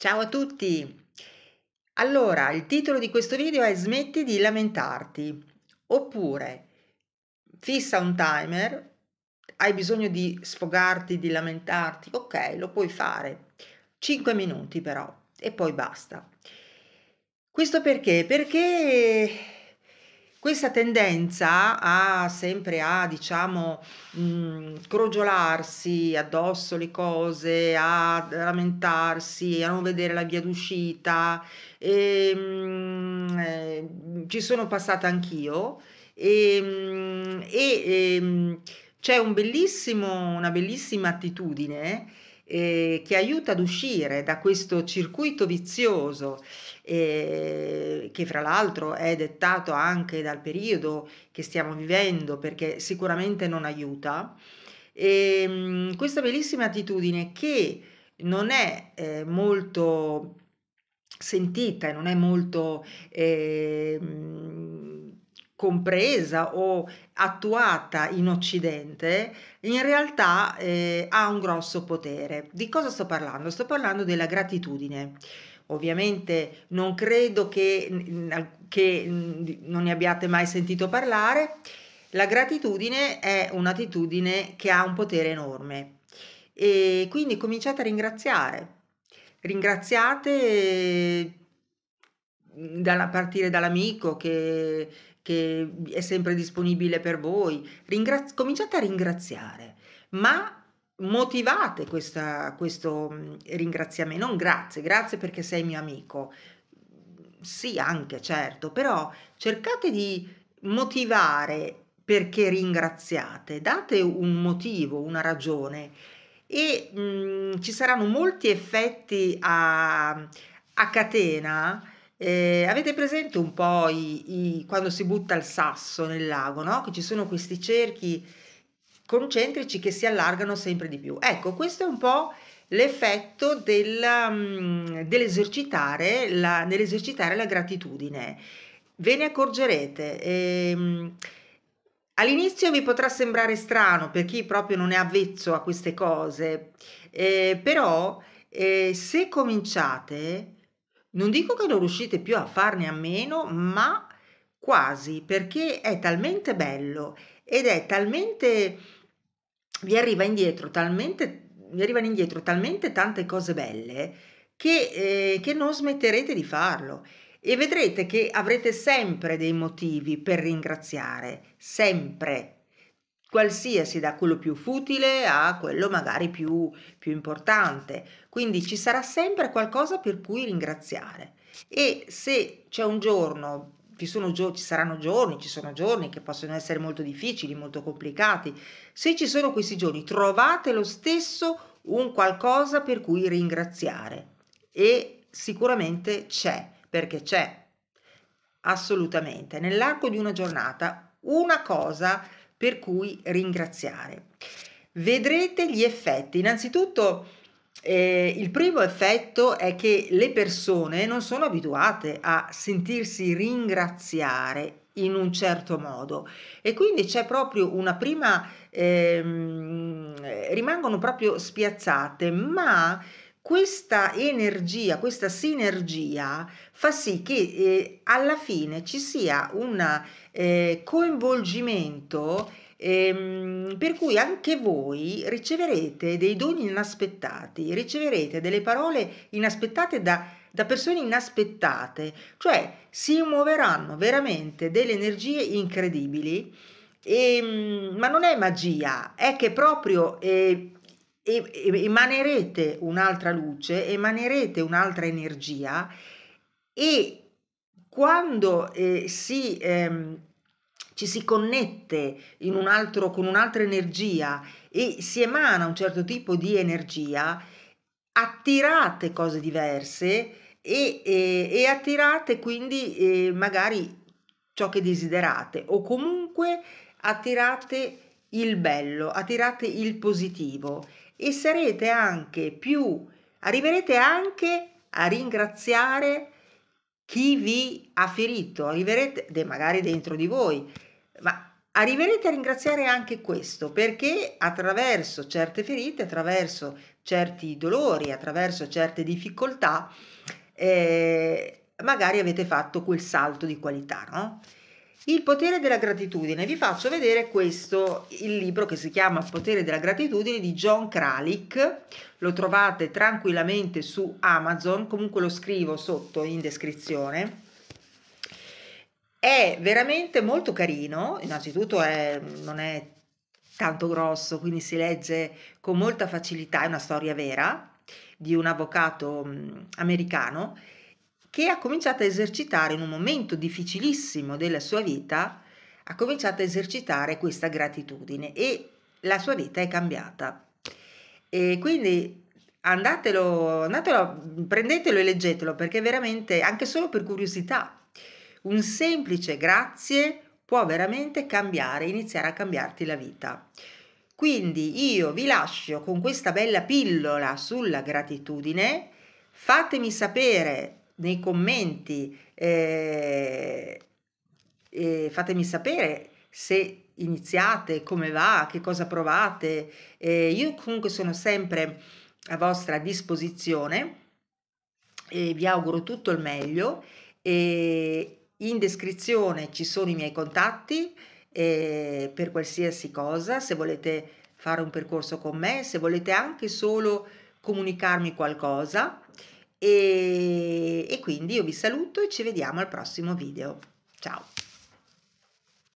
Ciao a tutti! Allora, il titolo di questo video è Smetti di lamentarti oppure fissa un timer, hai bisogno di sfogarti, di lamentarti, ok, lo puoi fare, 5 minuti però e poi basta. Questo perché? Perché questa tendenza a sempre a diciamo mh, mm, crogiolarsi addosso le cose, a lamentarsi, a non vedere la via d'uscita, e, ehm, mh, eh, ci sono passata anch'io ehm, e, mh, e, e c'è un bellissimo, una bellissima attitudine eh, che aiuta ad uscire da questo circuito vizioso eh, che fra l'altro è dettato anche dal periodo che stiamo vivendo perché sicuramente non aiuta. E, ehm, mh, questa bellissima attitudine che non è eh, molto sentita e non è molto... Eh, mh, compresa o attuata in Occidente, in realtà eh, ha un grosso potere. Di cosa sto parlando? Sto parlando della gratitudine. Ovviamente non credo che, che non ne abbiate mai sentito parlare. La gratitudine è un'attitudine che ha un potere enorme e quindi cominciate a ringraziare. Ringraziate mm, dalla, partire dall'amico che che è sempre disponibile per voi. Ringra- cominciate a ringraziare, ma motivate questa, questo mm, ringraziamento, non grazie, grazie perché sei mio amico. Sì, anche certo, però cercate di motivare perché ringraziate, date un motivo, una ragione e mh, mm, ci saranno molti effetti a, a catena eh, avete presente un po' i, i, quando si butta il sasso nel lago, no? Che ci sono questi cerchi concentrici che si allargano sempre di più. Ecco, questo è un po' l'effetto del, um, dell'esercitare, la, dell'esercitare, la, gratitudine. Ve ne accorgerete. Ehm, All'inizio vi potrà sembrare strano per chi proprio non è avvezzo a queste cose, eh, però eh, se cominciate non dico che non riuscite più a farne a meno, ma quasi, perché è talmente bello ed è talmente... vi arriva indietro talmente vi arrivano indietro talmente tante cose belle che, eh, che, non smetterete di farlo e vedrete che avrete sempre dei motivi per ringraziare, sempre qualsiasi, da quello più futile a quello magari più, più importante. Quindi ci sarà sempre qualcosa per cui ringraziare. E se c'è un giorno ci, sono, ci, saranno giorni, ci sono giorni che possono essere molto difficili, molto complicati. Se ci sono questi giorni, trovate lo stesso un qualcosa per cui ringraziare. E sicuramente c'è, perché c'è. Assolutamente. Nell'arco di una giornata, una cosa per cui ringraziare. Vedrete gli effetti. Innanzitutto eh, il primo effetto è che le persone non sono abituate a sentirsi ringraziare in un certo modo e quindi c'è proprio una prima ehm, rimangono proprio spiazzate ma questa energia, questa sinergia fa sì che eh, alla fine ci sia un eh, coinvolgimento ehm, per cui anche voi riceverete dei doni inaspettati, riceverete delle parole inaspettate da, da persone inaspettate, cioè si muoveranno veramente delle energie incredibili. E, ehm, ma non è magia, è che proprio eh, emanerete un'altra luce, emanerete un'altra energia e quando eh, si, ehm, ci si connette un altro, con un'altra energia e si emana un certo tipo di energia, attirate cose diverse e, e, e attirate quindi eh, magari ciò che desiderate o comunque attirate il bello, attirate il positivo e sarete anche più, arriverete anche a ringraziare chi vi ha ferito, arriverete magari dentro di voi, ma arriverete a ringraziare anche questo perché attraverso certe ferite, attraverso certi dolori, attraverso certe difficoltà, eh, magari avete fatto quel salto di qualità, no? Il potere della gratitudine. Vi faccio vedere questo, il libro che si chiama Il potere della gratitudine di John Kralik. Lo trovate tranquillamente su Amazon, comunque lo scrivo sotto in descrizione. È veramente molto carino, innanzitutto è, non è tanto grosso, quindi si legge con molta facilità, è una storia vera di un avvocato mm, americano che ha cominciato a esercitare in un momento difficilissimo della sua vita, ha cominciato a esercitare questa gratitudine e la sua vita è cambiata. E quindi andatelo, andatelo, prendetelo e leggetelo perché veramente, anche solo per curiosità, un semplice grazie può veramente cambiare, iniziare a cambiarti la vita. Quindi io vi lascio con questa bella pillola sulla gratitudine, fatemi sapere nei commenti, eh, eh, fatemi sapere se iniziate, come va, che cosa provate. Eh, io comunque sono sempre a vostra disposizione e vi auguro tutto il meglio. E in descrizione ci sono i miei contatti per qualsiasi cosa, se volete fare un percorso con me, se volete anche solo comunicarmi qualcosa e, e quindi io vi saluto e ci vediamo al prossimo video. Ciao!